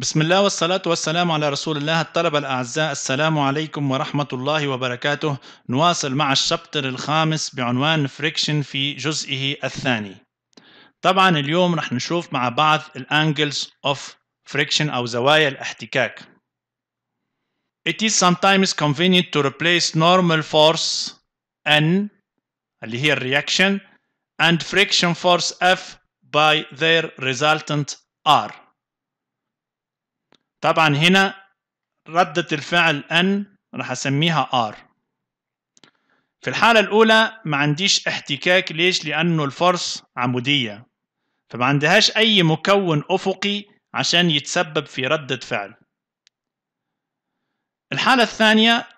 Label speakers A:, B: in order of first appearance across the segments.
A: بسم الله والصلاة والسلام على رسول الله الطلبة الأعزاء السلام عليكم ورحمة الله وبركاته نواصل مع الشابتر الخامس بعنوان فريكشن في جزئه الثاني طبعا اليوم رح نشوف مع بعض الانجلز اوف friction أو زوايا الاحتكاك It is sometimes convenient to replace normal force N اللي هي الرياكشن and friction force F by their resultant R طبعا هنا ردة الفعل أن راح أسميها R في الحالة الأولى ما عنديش احتكاك ليش؟ لأنه الفرس عمودية فما عندهاش أي مكون أفقي عشان يتسبب في ردة فعل الحالة الثانية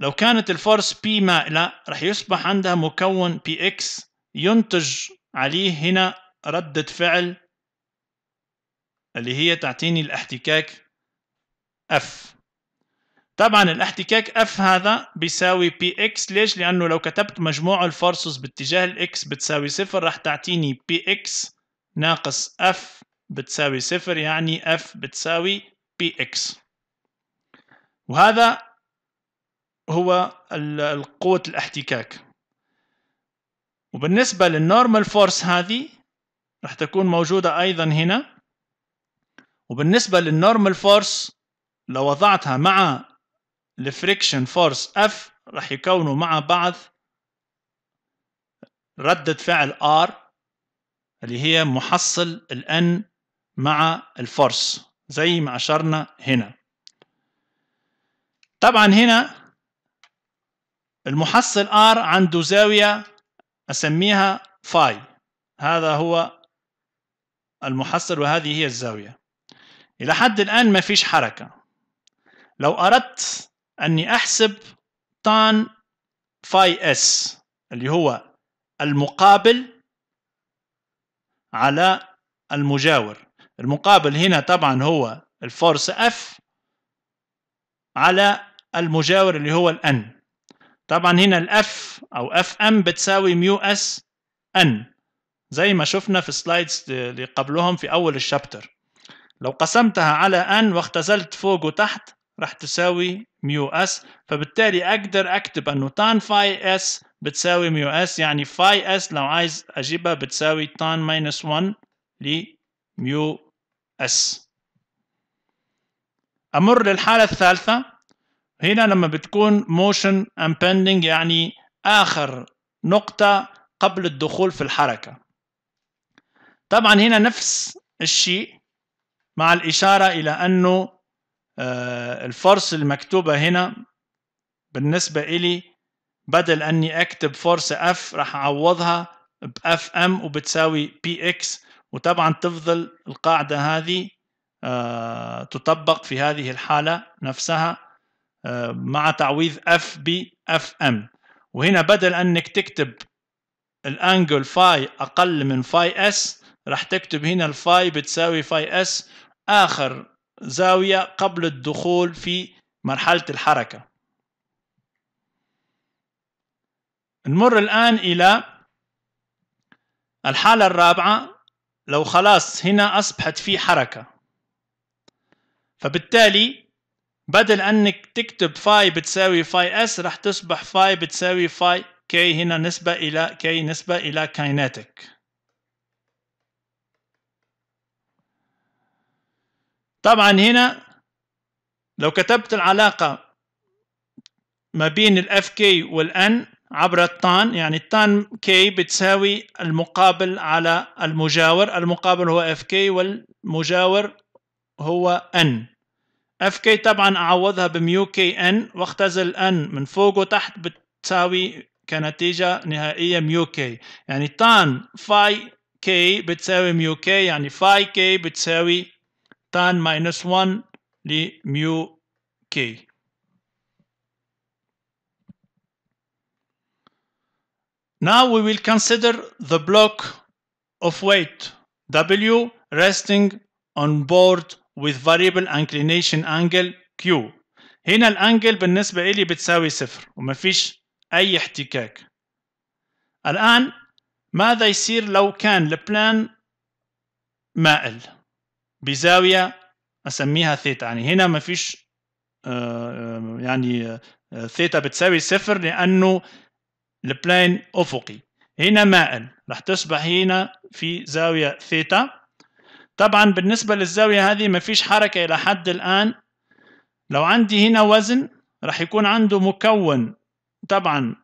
A: لو كانت الفرس P مائلة راح يصبح عندها مكون PX ينتج عليه هنا ردة فعل اللي هي تعطيني الاحتكاك F طبعا الاحتكاك اف هذا بيساوي PX ليش لانه لو كتبت مجموع الفورسز باتجاه X بتساوي صفر راح تعطيني PX ناقص F بتساوي صفر يعني F بتساوي PX وهذا هو قوة الاحتكاك وبالنسبة للنورمال فورس هذه راح تكون موجودة أيضا هنا وبالنسبة للنورمال فورس لو وضعتها مع الفريكشن فورس F راح يكونوا مع بعض ردة فعل R اللي هي محصل ال N مع الفورس زي ما أشرنا هنا طبعا هنا المحصل R عنده زاوية أسميها فاي هذا هو المحصل وهذه هي الزاوية إلى حد الآن ما فيش حركة لو أردت أني أحسب طان فاي اس اللي هو المقابل على المجاور المقابل هنا طبعا هو الفورس اف على المجاور اللي هو الان طبعا هنا الاف او اف ام بتساوي ميو اس ان زي ما شفنا في السلايدز اللي قبلهم في اول الشابتر لو قسمتها على ان واختزلت فوق وتحت راح تساوي ميو اس فبالتالي اقدر اكتب انه تان فاي اس بتساوي ميو اس يعني فاي اس لو عايز اجيبها بتساوي تان ماينس 1 لميو اس امر للحالة الثالثة هنا لما بتكون موشن امبندنج يعني اخر نقطة قبل الدخول في الحركة طبعا هنا نفس الشيء مع الإشارة إلى أنه آه، الفرس المكتوبة هنا بالنسبة إلي بدل أني أكتب فرس F راح أعوضها ب FM وبتساوي PX وطبعا تفضل القاعدة هذه آه، تطبق في هذه الحالة نفسها آه، مع تعويض F ب FM وهنا بدل أنك تكتب الانجل فاي أقل من فاي S راح تكتب هنا الفاي بتساوي فاي S آخر زاوية قبل الدخول في مرحلة الحركة نمر الآن إلى الحالة الرابعة لو خلاص هنا أصبحت في حركة فبالتالي بدل أنك تكتب فاي بتساوي فاي اس راح تصبح فاي بتساوي فاي كي هنا نسبة إلى كي نسبة إلى كايناتك طبعا هنا لو كتبت العلاقة ما بين الاف كي والان عبر الطان يعني الطان كي بتساوي المقابل على المجاور المقابل هو اف كي والمجاور هو ان اف كي طبعا اعوضها بميو كي ان واختزل ان من فوق وتحت بتساوي كنتيجة نهائية ميو كي يعني طان فاي كي بتساوي ميو كي يعني فاي كي بتساوي tan minus 1 لميو كي Now we will consider the block of weight W resting on board with variable inclination angle Q هنا الانجل بالنسبة إلي بتساوي صفر وما فيش أي احتكاك الآن ماذا يصير لو كان البلان مائل بزاوية أسميها ثيتا يعني هنا ما فيش آه، آه، يعني ثيتا آه، بتساوي صفر لأنه البلاين أفقي هنا مائل راح تصبح هنا في زاوية ثيتا طبعا بالنسبة للزاوية هذه ما فيش حركة إلى حد الآن لو عندي هنا وزن راح يكون عنده مكون طبعا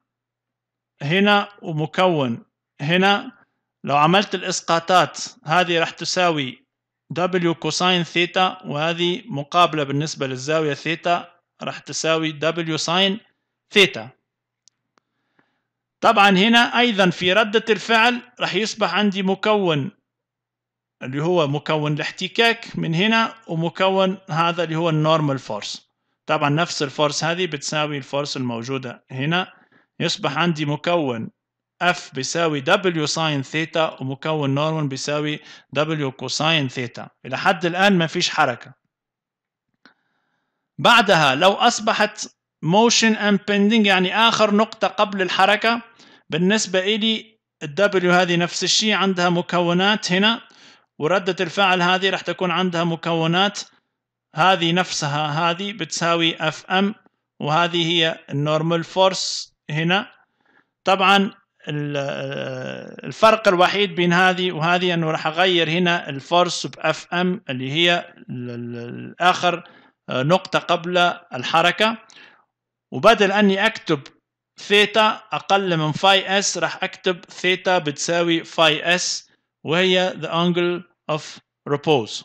A: هنا ومكون هنا لو عملت الإسقاطات هذه راح تساوي W كوساين ثيتا وهذه مقابلة بالنسبة للزاوية ثيتا راح تساوي W ساين ثيتا طبعا هنا أيضا في ردة الفعل راح يصبح عندي مكون اللي هو مكون الاحتكاك من هنا ومكون هذا اللي هو النورمال فورس طبعا نفس الفورس هذه بتساوي الفورس الموجودة هنا يصبح عندي مكون اف بيساوي W ساين ثيتا ومكون نورمال بيساوي W كوساين ثيتا الى حد الان ما فيش حركه بعدها لو اصبحت موشن ام يعني اخر نقطه قبل الحركه بالنسبه الي الدبليو هذه نفس الشيء عندها مكونات هنا وردة الفعل هذه راح تكون عندها مكونات هذه نفسها هذه بتساوي اف ام وهذه هي النورمال فورس هنا طبعا الفرق الوحيد بين هذه وهذه انه راح اغير هنا الفورس باف ام اللي هي الاخر آه، نقطه قبل الحركه وبدل اني اكتب ثيتا اقل من فاي اس راح اكتب ثيتا بتساوي فاي اس وهي the angle of repose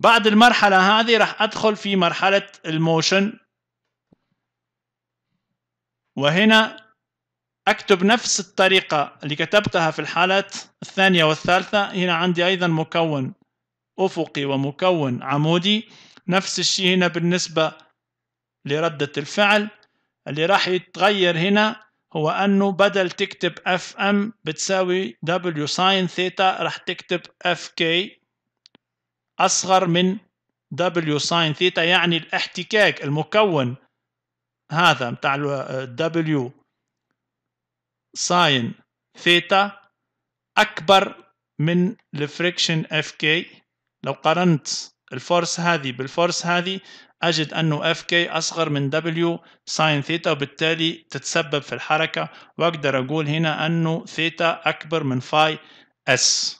A: بعد المرحلة هذه راح أدخل في مرحلة الموشن وهنا اكتب نفس الطريقة اللي كتبتها في الحالات الثانية والثالثة هنا عندي ايضا مكون افقي ومكون عمودي نفس الشيء هنا بالنسبة لردة الفعل اللي راح يتغير هنا هو انه بدل تكتب اف ام بتساوي دبليو ساين ثيتا راح تكتب اف كي اصغر من دبليو ساين ثيتا يعني الاحتكاك المكون هذا متاع W ساين ثيتا أكبر من الفريكشن اف كي لو قارنت الفورس هذه بالفورس هذه أجد أنه اف كي أصغر من دبليو ساين ثيتا وبالتالي تتسبب في الحركة وأقدر أقول هنا أنه ثيتا أكبر من فاي اس